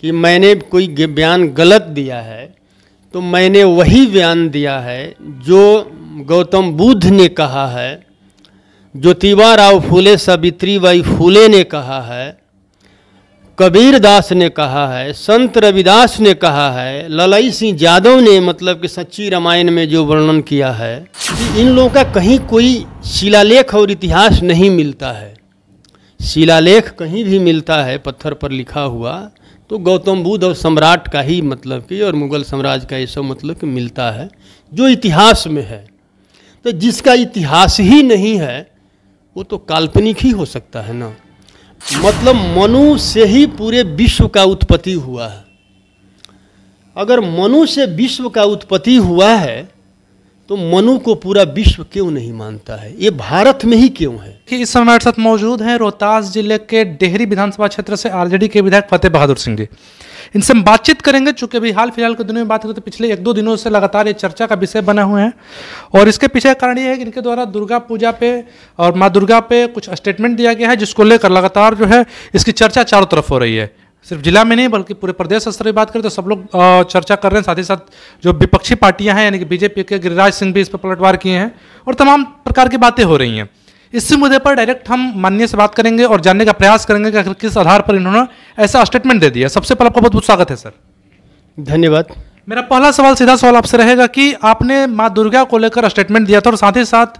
कि मैंने कोई बयान गलत दिया है तो मैंने वही बयान दिया है जो गौतम बुद्ध ने कहा है ज्योतिबा राव फूले बाई फूले ने कहा है कबीर दास ने कहा है संत रविदास ने कहा है ललई सिंह यादव ने मतलब कि सच्ची रामायण में जो वर्णन किया है कि इन लोगों का कहीं कोई शिलालेख और इतिहास नहीं मिलता है शिलालेख कहीं भी मिलता है पत्थर पर लिखा हुआ तो गौतम बुद्ध और सम्राट का ही मतलब कि और मुगल साम्राज्य का ये सब मतलब कि मिलता है जो इतिहास में है तो जिसका इतिहास ही नहीं है वो तो काल्पनिक ही हो सकता है ना मतलब मनु से ही पूरे विश्व का उत्पत्ति हुआ है अगर मनु से विश्व का उत्पत्ति हुआ है तो मनु को पूरा विश्व क्यों नहीं मानता है ये भारत में ही क्यों है कि इस समय हमारे साथ मौजूद हैं रोहतास जिले के डेहरी विधानसभा क्षेत्र से आरजेडी के विधायक फतेह बहादुर सिंह जी इनसे हम बातचीत करेंगे चूंकि अभी हाल फिलहाल के दिनों में बात करें तो पिछले एक दो दिनों से लगातार ये चर्चा का विषय बना हुए हैं और इसके पीछे कारण ये है कि इनके द्वारा दुर्गा पूजा पे और माँ दुर्गा पे कुछ स्टेटमेंट दिया गया है जिसको लेकर लगातार जो है इसकी चर्चा चारों तरफ हो रही है सिर्फ जिला में नहीं बल्कि पूरे प्रदेश स्तर की बात करें तो सब लोग चर्चा कर रहे हैं साथ ही साथ जो विपक्षी पार्टियां हैं यानी कि बीजेपी के गिरिराज सिंह भी इस पर पलटवार किए हैं और तमाम प्रकार की बातें हो रही हैं इसी मुद्दे पर डायरेक्ट हम माननीय से बात करेंगे और जानने का प्रयास करेंगे कि आखिर किस आधार पर इन्होंने ऐसा स्टेटमेंट दे दिया सबसे पहले आपका बहुत बहुत स्वागत है सर धन्यवाद मेरा पहला सवाल सीधा सवाल आपसे रहेगा कि आपने माँ दुर्गा को लेकर स्टेटमेंट दिया था और साथ ही साथ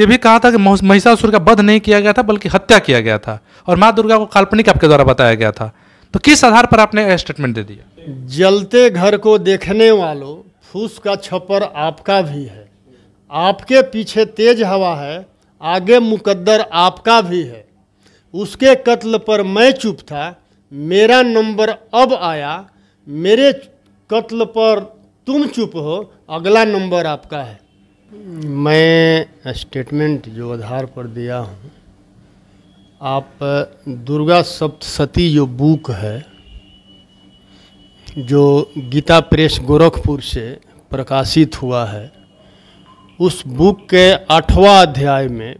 ये भी कहा था कि महिषासुर का वध नहीं किया गया था बल्कि हत्या किया गया था और माँ दुर्गा को काल्पनिक आपके द्वारा बताया गया था तो किस आधार पर आपने स्टेटमेंट दे दिया जलते घर को देखने वालों फूस का छप्पर आपका भी है आपके पीछे तेज हवा है आगे मुकद्दर आपका भी है उसके कत्ल पर मैं चुप था मेरा नंबर अब आया मेरे कत्ल पर तुम चुप हो अगला नंबर आपका है मैं स्टेटमेंट जो आधार पर दिया हूँ आप दुर्गा सप्तशती जो बुक है जो गीता प्रेस गोरखपुर से प्रकाशित हुआ है उस बुक के आठवां अध्याय में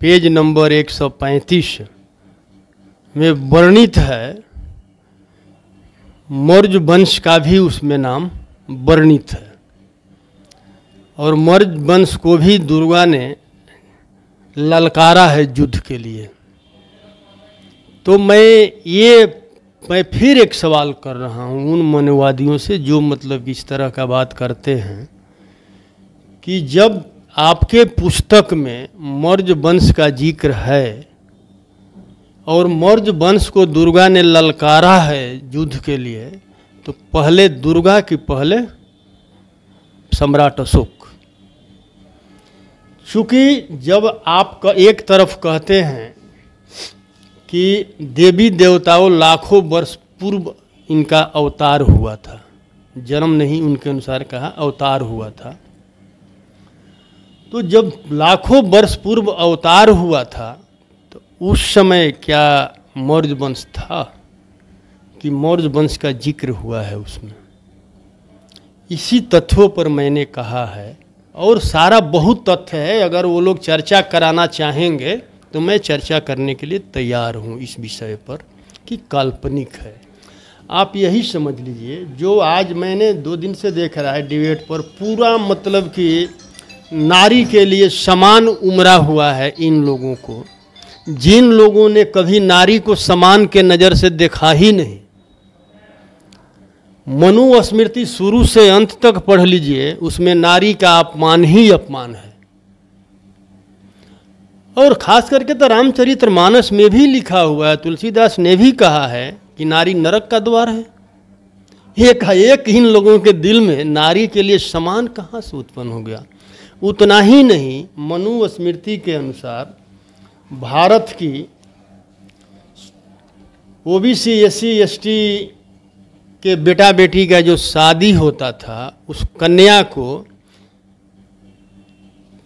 पेज नंबर 135 में वर्णित है मौर्य वंश का भी उसमें नाम वर्णित है और मौर्य वंश को भी दुर्गा ने ललकारा है युद्ध के लिए तो मैं ये मैं फिर एक सवाल कर रहा हूँ उन मनवादियों से जो मतलब इस तरह का बात करते हैं कि जब आपके पुस्तक में मौर्य वंश का जिक्र है और मौर्य वंश को दुर्गा ने ललकारा है युद्ध के लिए तो पहले दुर्गा की पहले सम्राट अशोक चूँकि जब आप एक तरफ कहते हैं कि देवी देवताओं लाखों वर्ष पूर्व इनका अवतार हुआ था जन्म नहीं उनके अनुसार कहा अवतार हुआ था तो जब लाखों वर्ष पूर्व अवतार हुआ था तो उस समय क्या मौर्य वंश था कि मौर्य वंश का जिक्र हुआ है उसमें इसी तथ्यों पर मैंने कहा है और सारा बहुत तथ्य है अगर वो लोग चर्चा कराना चाहेंगे तो मैं चर्चा करने के लिए तैयार हूँ इस विषय पर कि काल्पनिक है आप यही समझ लीजिए जो आज मैंने दो दिन से देख रहा है डिबेट पर पूरा मतलब कि नारी के लिए समान उमरा हुआ है इन लोगों को जिन लोगों ने कभी नारी को समान के नज़र से देखा ही नहीं मनुस्मृति शुरू से अंत तक पढ़ लीजिए उसमें नारी का अपमान ही अपमान है और ख़ास करके तो रामचरित्र मानस में भी लिखा हुआ है तुलसीदास ने भी कहा है कि नारी नरक का द्वार है एक एक इन लोगों के दिल में नारी के लिए समान कहाँ से उत्पन्न हो गया उतना ही नहीं मनु स्मृति के अनुसार भारत की O B C S C S T के बेटा बेटी का जो शादी होता था उस कन्या को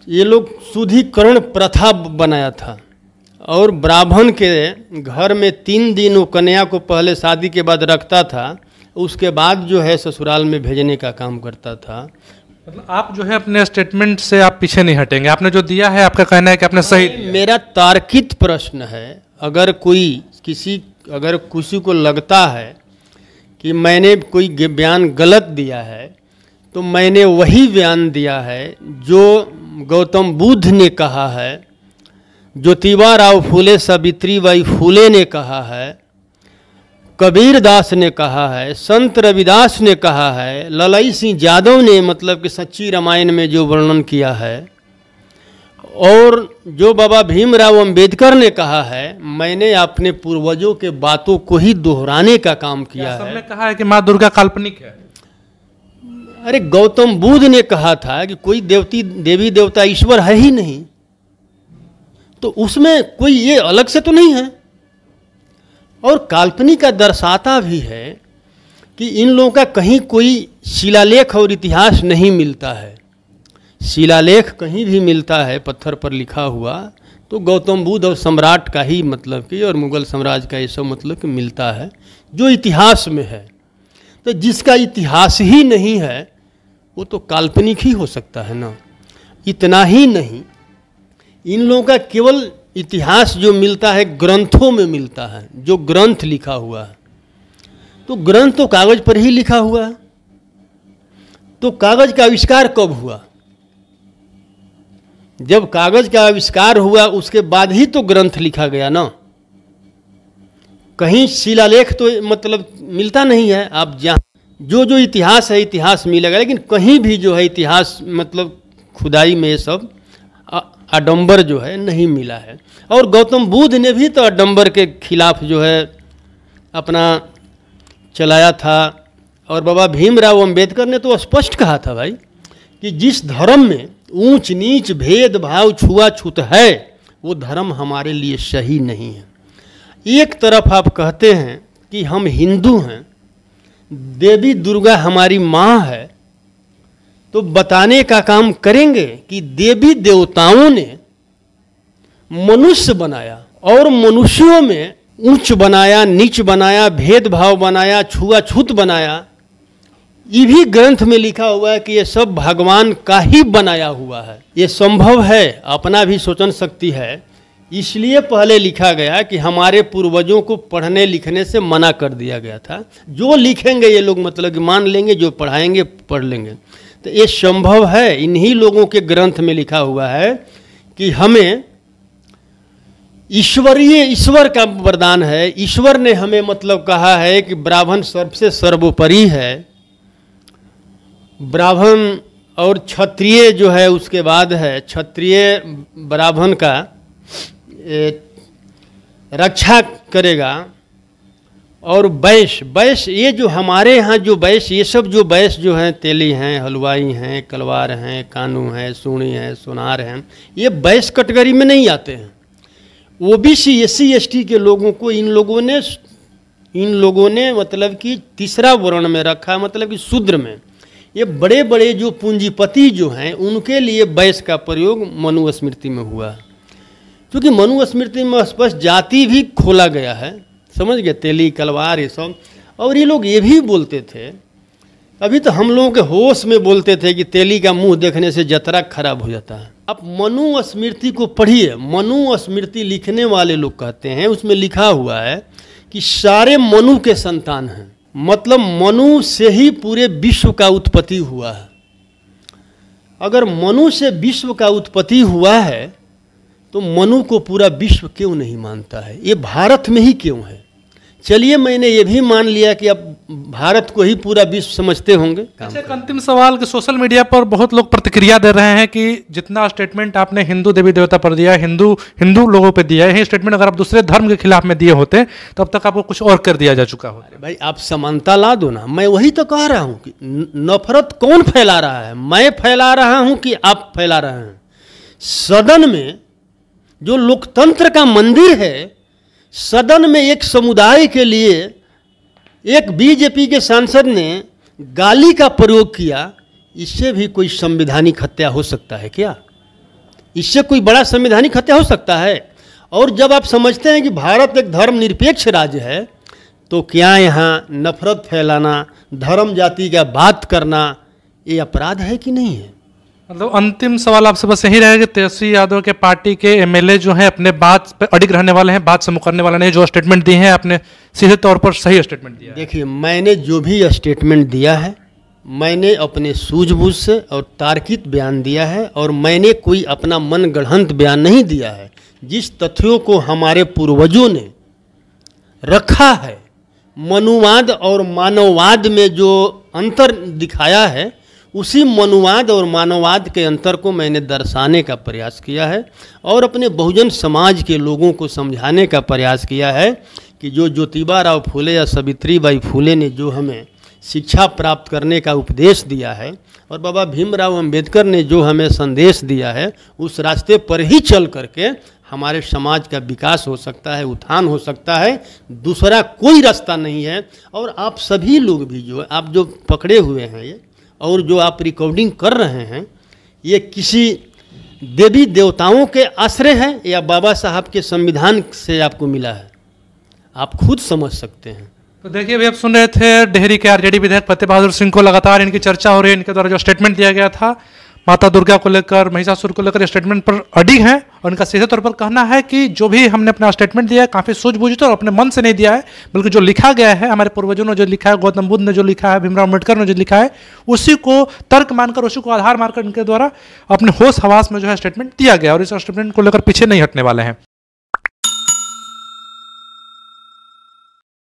ये लोग शुद्धिकरण प्रथा बनाया था और ब्राह्मण के घर में तीन दिन वो कन्या को पहले शादी के बाद रखता था उसके बाद जो है ससुराल में भेजने का काम करता था मतलब आप जो है अपने स्टेटमेंट से आप पीछे नहीं हटेंगे आपने जो दिया है आपका कहना है कि आपने सही मेरा तार्किक प्रश्न है अगर कोई किसी अगर किसी को लगता है कि मैंने कोई बयान गलत दिया है तो मैंने वही बयान दिया है जो गौतम बुद्ध ने कहा है ज्योतिबा राव फूले सावित्री बाई फूले ने कहा है कबीर दास ने कहा है संत रविदास ने कहा है ललई सिंह यादव ने मतलब कि सच्ची रामायण में जो वर्णन किया है और जो बाबा भीमराव अंबेडकर ने कहा है मैंने अपने पूर्वजों के बातों को ही दोहराने का काम किया है सबने कहा है कि माँ दुर्गा काल्पनिक है अरे गौतम बुद्ध ने कहा था कि कोई देवती देवी देवता ईश्वर है ही नहीं तो उसमें कोई ये अलग से तो नहीं है और काल्पनिक का दर्शाता भी है कि इन लोगों का कहीं कोई शिलालेख और इतिहास नहीं मिलता है शिलालेख कहीं भी मिलता है पत्थर पर लिखा हुआ तो गौतम बुद्ध और सम्राट का ही मतलब कि और मुगल साम्राज्य का ये सब मतलब कि मिलता है जो इतिहास में है तो जिसका इतिहास ही नहीं है वो तो काल्पनिक ही हो सकता है ना इतना ही नहीं इन लोगों का केवल इतिहास जो मिलता है ग्रंथों में मिलता है जो ग्रंथ लिखा हुआ है तो ग्रंथ तो कागज पर ही लिखा हुआ है तो कागज का आविष्कार कब हुआ जब कागज का आविष्कार हुआ उसके बाद ही तो ग्रंथ लिखा गया ना कहीं शिलालेख तो मतलब मिलता नहीं है आप जहाँ जो जो इतिहास है इतिहास मिलेगा लेकिन कहीं भी जो है इतिहास मतलब खुदाई में ये सब आडम्बर जो है नहीं मिला है और गौतम बुद्ध ने भी तो आडम्बर के खिलाफ जो है अपना चलाया था और बाबा भीमराव अंबेडकर ने तो स्पष्ट कहा था भाई कि जिस धर्म में ऊंच नीच भेदभाव छुआछूत है वो धर्म हमारे लिए सही नहीं है एक तरफ आप कहते हैं कि हम हिंदू हैं देवी दुर्गा हमारी माँ है तो बताने का काम करेंगे कि देवी देवताओं ने मनुष्य बनाया और मनुष्यों में ऊंच बनाया नीच बनाया भेदभाव बनाया छुआछूत बनाया ये भी ग्रंथ में लिखा हुआ है कि ये सब भगवान का ही बनाया हुआ है ये संभव है अपना भी सोचन शक्ति है इसलिए पहले लिखा गया कि हमारे पूर्वजों को पढ़ने लिखने से मना कर दिया गया था जो लिखेंगे ये लोग मतलब कि मान लेंगे जो पढ़ाएंगे पढ़ लेंगे तो ये संभव है इन्हीं लोगों के ग्रंथ में लिखा हुआ है कि हमें ईश्वरीय ईश्वर का वरदान है ईश्वर ने हमें मतलब कहा है कि ब्राह्मण सबसे सर्वोपरि है ब्राह्मण और क्षत्रिय जो है उसके बाद है क्षत्रिय ब्राह्मण का रक्षा करेगा और बैस बैस ये जो हमारे यहाँ जो बैस ये सब जो बैस जो हैं तेली हैं हलवाई हैं कलवार हैं कानू हैं सूणी हैं सुनार हैं ये बैस कैटेगरी में नहीं आते हैं O B C S C S T के लोगों को इन लोगों ने इन लोगों ने मतलब कि तीसरा वर्ण में रखा मतलब कि शूद्र में ये बड़े बड़े जो पूंजीपति जो हैं उनके लिए बैस का प्रयोग मनुस्मृति में हुआ है क्योंकि मनुस्मृति में स्पष्ट जाति भी खोला गया है समझ गए तेली कलवार ये सब और ये लोग ये भी बोलते थे अभी तो हम लोगों के होश में बोलते थे कि तेली का मुंह देखने से जतरा खराब हो जाता है आप मनुस्मृति को पढ़िए मनुस्मृति लिखने वाले लोग कहते हैं उसमें लिखा हुआ है कि सारे मनु के संतान हैं मतलब मनु से ही पूरे विश्व का उत्पत्ति हुआ है अगर मनु से विश्व का उत्पत्ति हुआ है तो मनु को पूरा विश्व क्यों नहीं मानता है ये भारत में ही क्यों है चलिए मैंने ये भी मान लिया कि अब भारत को ही पूरा विश्व समझते होंगे अच्छा, एक अंतिम सवाल कि सोशल मीडिया पर बहुत लोग प्रतिक्रिया दे रहे हैं कि जितना स्टेटमेंट आपने हिंदू देवी देवता पर दिया हिंदू हिंदू लोगों पर दिया है स्टेटमेंट अगर आप दूसरे धर्म के खिलाफ में दिए होते तो अब तक आपको कुछ और कर दिया जा चुका हो भाई आप समानता ला दो ना मैं वही तो कह रहा हूँ कि नफरत कौन फैला रहा है मैं फैला रहा हूँ कि आप फैला रहे हैं सदन में जो लोकतंत्र का मंदिर है सदन में एक समुदाय के लिए एक बीजेपी के सांसद ने गाली का प्रयोग किया इससे भी कोई संवैधानिक हत्या हो सकता है क्या इससे कोई बड़ा संवैधानिक हत्या हो सकता है और जब आप समझते हैं कि भारत एक धर्मनिरपेक्ष राज्य है तो क्या यहाँ नफरत फैलाना धर्म जाति का बात करना ये अपराध है कि नहीं है मतलब अंतिम सवाल आपसे बस यही रहेगा कि तेजस्वी यादव के पार्टी के एमएलए जो हैं अपने बात पर अडिग रहने वाले हैं बात से मुकरने वाले नहीं जो स्टेटमेंट दिए हैं आपने सीधे तौर पर सही स्टेटमेंट दिया देखिए मैंने जो भी स्टेटमेंट दिया है मैंने अपने सूझबूझ से और तार्किक बयान दिया है और मैंने कोई अपना मन गढ़ंत बयान नहीं दिया है जिस तथ्यों को हमारे पूर्वजों ने रखा है मनुवाद और मानववाद में जो अंतर दिखाया है उसी मनुवाद और मानववाद के अंतर को मैंने दर्शाने का प्रयास किया है और अपने बहुजन समाज के लोगों को समझाने का प्रयास किया है कि जो ज्योतिबा राव फूले या सावित्री बाई फूले ने जो हमें शिक्षा प्राप्त करने का उपदेश दिया है और बाबा भीमराव अंबेडकर ने जो हमें संदेश दिया है उस रास्ते पर ही चल करके हमारे समाज का विकास हो सकता है उत्थान हो सकता है दूसरा कोई रास्ता नहीं है और आप सभी लोग भी जो आप जो पकड़े हुए हैं ये और जो आप रिकॉर्डिंग कर रहे हैं ये किसी देवी देवताओं के आश्रय है या बाबा साहब के संविधान से आपको मिला है आप खुद समझ सकते हैं तो देखिए अभी आप सुन रहे थे डेहरी के आरजेडी विधायक फतेह बहादुर सिंह को लगातार इनकी चर्चा हो रही है इनके द्वारा जो स्टेटमेंट दिया गया था माता दुर्गा को लेकर महिषासुर को लेकर स्टेटमेंट पर अडिग हैं और इनका सीधे तौर पर कहना है कि जो भी हमने अपना स्टेटमेंट दिया है काफ़ी सूझबूझ तो अपने मन से नहीं दिया है बल्कि जो लिखा गया है हमारे पूर्वजों ने जो लिखा है गौतम बुद्ध ने जो लिखा है भीमराव अम्बेडकर ने जो लिखा है उसी को तर्क मानकर उसी को आधार मानकर इनके द्वारा अपने होश हवास में जो है स्टेटमेंट दिया गया और इस स्टेटमेंट को लेकर पीछे नहीं हटने वाले हैं